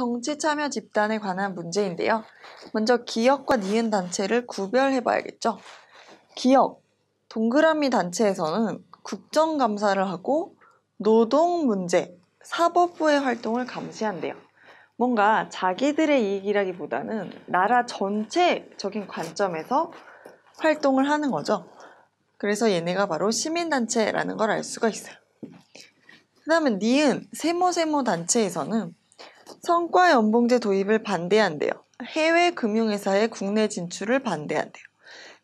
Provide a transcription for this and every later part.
정치 참여 집단에 관한 문제인데요. 먼저 기역과 니은 단체를 구별해 봐야겠죠. 기역, 동그라미 단체에서는 국정감사를 하고 노동 문제, 사법부의 활동을 감시한대요. 뭔가 자기들의 이익이라기보다는 나라 전체적인 관점에서 활동을 하는 거죠. 그래서 얘네가 바로 시민단체라는 걸 알 수가 있어요. 그 다음에 니은 세모세모 단체에서는 성과 연봉제 도입을 반대한대요. 해외 금융회사의 국내 진출을 반대한대요.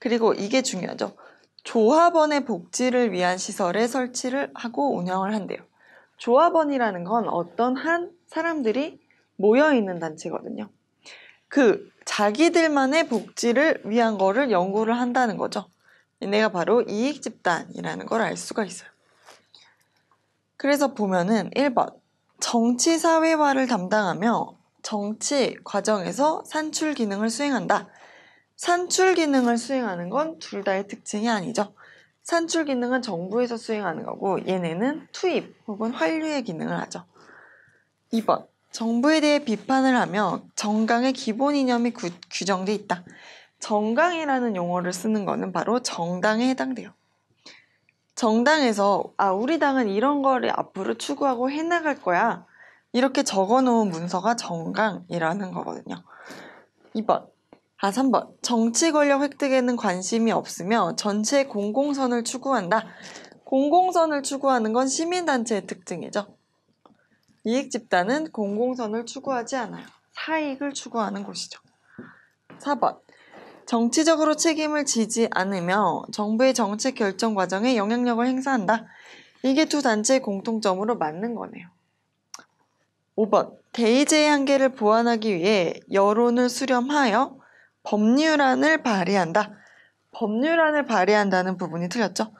그리고 이게 중요하죠. 조합원의 복지를 위한 시설의 설치를 하고 운영을 한대요. 조합원이라는 건 어떤 한 사람들이 모여 있는 단체거든요. 그 자기들만의 복지를 위한 거를 연구를 한다는 거죠. 내가 바로 이익 집단이라는 걸 알 수가 있어요. 그래서 보면은 1번 정치사회화를 담당하며 정치 과정에서 산출 기능을 수행한다. 산출 기능을 수행하는 건 둘 다의 특징이 아니죠. 산출 기능은 정부에서 수행하는 거고 얘네는 투입 혹은 환류의 기능을 하죠. 2번 정부에 대해 비판을 하며 정강의 기본 이념이 규정돼 있다. 정강이라는 용어를 쓰는 거는 바로 정당에 해당돼요. 정당에서 아 우리 당은 이런 거를 앞으로 추구하고 해나갈 거야 이렇게 적어놓은 문서가 정강이라는 거거든요. 2번 아 3번 정치 권력 획득에는 관심이 없으며 전체 공공선을 추구한다. 공공선을 추구하는 건 시민단체의 특징이죠. 이익집단은 공공선을 추구하지 않아요. 사익을 추구하는 곳이죠. 4번 정치적으로 책임을 지지 않으며 정부의 정책 결정 과정에 영향력을 행사한다. 이게 두 단체의 공통점으로 맞는 거네요. 5번 대의제의 한계를 보완하기 위해 여론을 수렴하여 법률안을 발의한다. 법률안을 발의한다는 부분이 틀렸죠.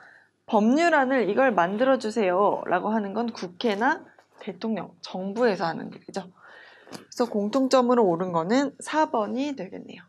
법률안을 이걸 만들어주세요 라고 하는 건 국회나 대통령, 정부에서 하는 일이죠. 그래서 공통점으로 오른 거는 4번이 되겠네요.